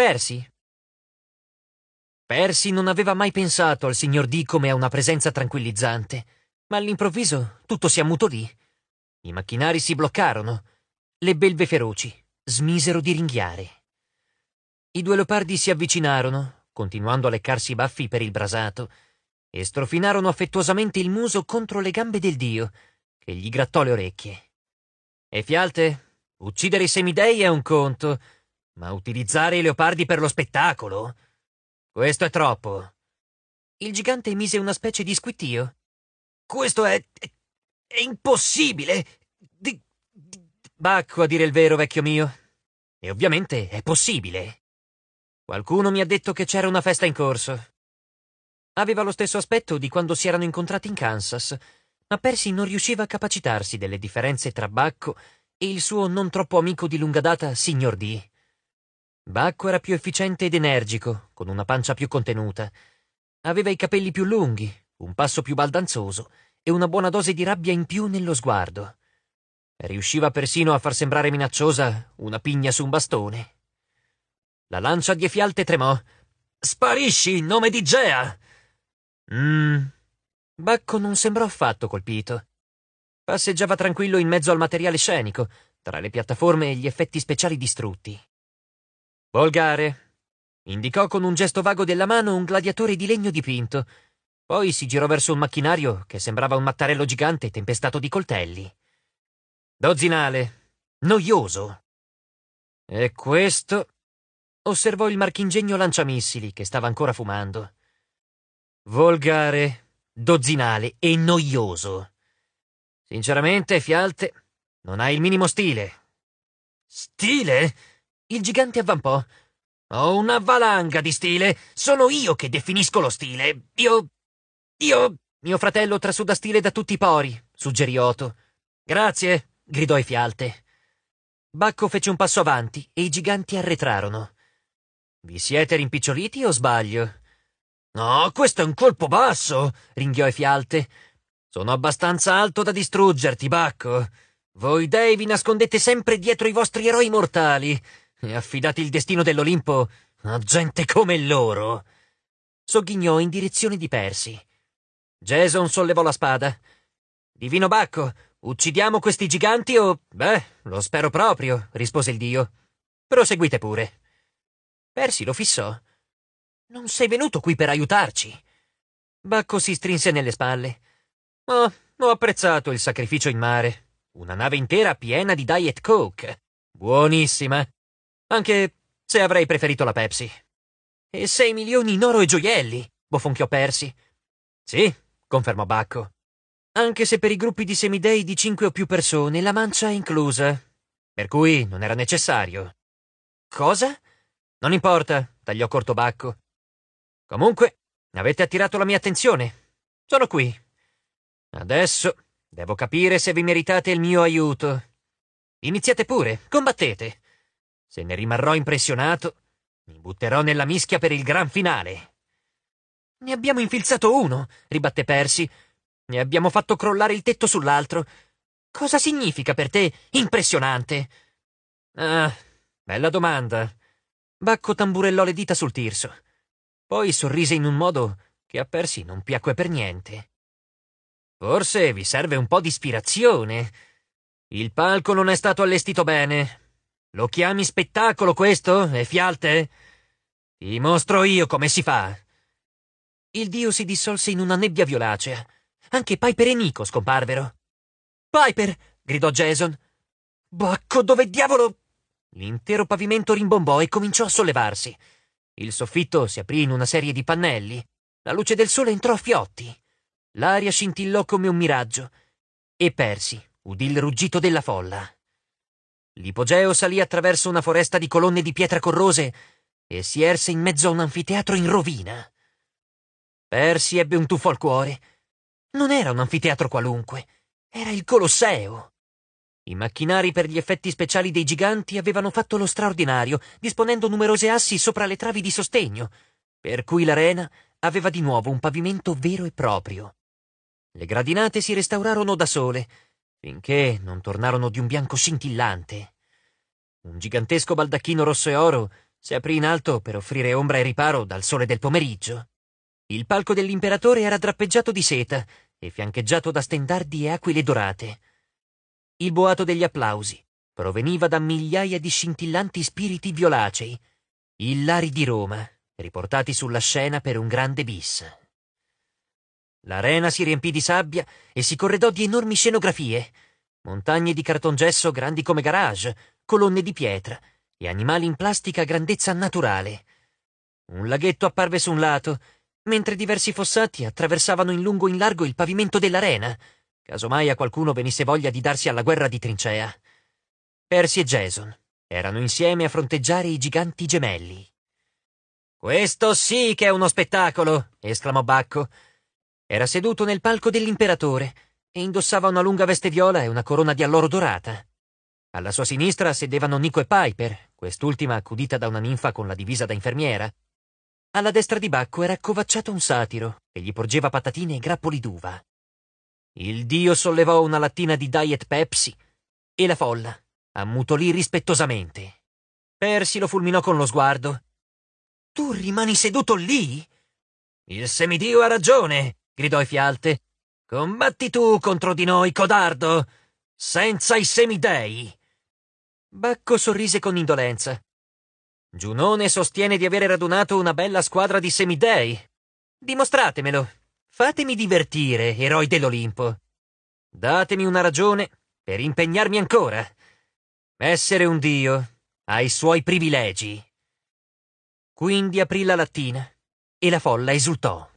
Percy. Percy non aveva mai pensato al signor D come a una presenza tranquillizzante, ma all'improvviso tutto si ammutolì. I macchinari si bloccarono. Le belve feroci smisero di ringhiare. I due leopardi si avvicinarono, continuando a leccarsi i baffi per il brasato, e strofinarono affettuosamente il muso contro le gambe del dio, che gli grattò le orecchie. E fialte, uccidere i semidei è un conto, ma utilizzare i leopardi per lo spettacolo? Questo è troppo. Il gigante emise una specie di squittio. Questo è. è impossibile! Di. di bacco a dire il vero, vecchio mio. E ovviamente è possibile. Qualcuno mi ha detto che c'era una festa in corso. Aveva lo stesso aspetto di quando si erano incontrati in Kansas, ma Percy non riusciva a capacitarsi delle differenze tra Bacco e il suo non troppo amico di lunga data, signor D. Bacco era più efficiente ed energico, con una pancia più contenuta. Aveva i capelli più lunghi, un passo più baldanzoso e una buona dose di rabbia in più nello sguardo. Riusciva persino a far sembrare minacciosa una pigna su un bastone. La lancia di Efialte tremò. Sparisci in nome di Gea! Mmm. Bacco non sembrò affatto colpito. Passeggiava tranquillo in mezzo al materiale scenico, tra le piattaforme e gli effetti speciali distrutti. Volgare, indicò con un gesto vago della mano un gladiatore di legno dipinto. Poi si girò verso un macchinario che sembrava un mattarello gigante tempestato di coltelli. Dozzinale, noioso. E questo? osservò il marchingegno lanciamissili che stava ancora fumando. Volgare, dozzinale e noioso. Sinceramente, Fialte, non hai il minimo stile. Stile? Il gigante avvampò. Ho una valanga di stile. Sono io che definisco lo stile. Io. Io. Mio fratello trasuda stile da tutti i pori, suggerì Otto. Grazie, gridò i fialte. Bacco fece un passo avanti e i giganti arretrarono. Vi siete rimpiccioliti o sbaglio? No, questo è un colpo basso, ringhiò i fialte. Sono abbastanza alto da distruggerti, Bacco. Voi dei vi nascondete sempre dietro i vostri eroi mortali e affidati il destino dell'Olimpo a gente come loro. Sogghignò in direzione di Persi. Jason sollevò la spada. Divino Bacco, uccidiamo questi giganti o... Beh, lo spero proprio, rispose il dio. Proseguite pure. Persi lo fissò. Non sei venuto qui per aiutarci. Bacco si strinse nelle spalle. Oh, ho apprezzato il sacrificio in mare. Una nave intera piena di Diet Coke. Buonissima. Anche se avrei preferito la Pepsi. E sei milioni in oro e gioielli, bofonchiò Persi. Sì, confermò Bacco. Anche se per i gruppi di semidei di cinque o più persone la mancia è inclusa. Per cui non era necessario. Cosa? Non importa, tagliò corto Bacco. Comunque, avete attirato la mia attenzione. Sono qui. Adesso devo capire se vi meritate il mio aiuto. Iniziate pure, combattete. Se ne rimarrò impressionato, mi butterò nella mischia per il gran finale. Ne abbiamo infilzato uno, ribatte Percy. Ne abbiamo fatto crollare il tetto sull'altro. Cosa significa per te impressionante? Ah, bella domanda. Bacco tamburellò le dita sul tirso. Poi sorrise in un modo che a Percy non piacque per niente. Forse vi serve un po' di ispirazione. Il palco non è stato allestito bene, lo chiami spettacolo questo? E fialte? Ti mostro io come si fa. Il dio si dissolse in una nebbia violacea. Anche Piper e Nico scomparvero. Piper! gridò Jason. Bacco, dove diavolo? L'intero pavimento rimbombò e cominciò a sollevarsi. Il soffitto si aprì in una serie di pannelli. La luce del sole entrò a fiotti. L'aria scintillò come un miraggio. E persi, udì il ruggito della folla. L'ipogeo salì attraverso una foresta di colonne di pietra corrose e si erse in mezzo a un anfiteatro in rovina. Persi ebbe un tuffo al cuore. Non era un anfiteatro qualunque, era il Colosseo. I macchinari per gli effetti speciali dei giganti avevano fatto lo straordinario, disponendo numerose assi sopra le travi di sostegno, per cui l'arena aveva di nuovo un pavimento vero e proprio. Le gradinate si restaurarono da sole, finché non tornarono di un bianco scintillante. Un gigantesco baldacchino rosso e oro si aprì in alto per offrire ombra e riparo dal sole del pomeriggio. Il palco dell'imperatore era drappeggiato di seta e fiancheggiato da stendardi e aquile dorate. Il boato degli applausi proveniva da migliaia di scintillanti spiriti violacei, illari di Roma, riportati sulla scena per un grande bis. L'arena si riempì di sabbia e si corredò di enormi scenografie, montagne di cartongesso grandi come garage, colonne di pietra e animali in plastica a grandezza naturale. Un laghetto apparve su un lato, mentre diversi fossati attraversavano in lungo e in largo il pavimento dell'arena, casomai a qualcuno venisse voglia di darsi alla guerra di trincea. Percy e Jason erano insieme a fronteggiare i giganti gemelli. Questo sì che è uno spettacolo! esclamò Bacco era seduto nel palco dell'imperatore e indossava una lunga veste viola e una corona di alloro dorata. Alla sua sinistra sedevano Nico e Piper, quest'ultima accudita da una ninfa con la divisa da infermiera. Alla destra di Bacco era accovacciato un satiro che gli porgeva patatine e grappoli d'uva. Il dio sollevò una lattina di Diet Pepsi e la folla ammutolì rispettosamente. Persi lo fulminò con lo sguardo. Tu rimani seduto lì? Il semidio ha ragione, gridò Fialte. Combatti tu contro di noi, codardo! Senza i semidei! Bacco sorrise con indolenza. Giunone sostiene di avere radunato una bella squadra di semidei. Dimostratemelo. Fatemi divertire, eroi dell'Olimpo. Datemi una ragione per impegnarmi ancora. Essere un dio ha i suoi privilegi. Quindi aprì la lattina e la folla esultò.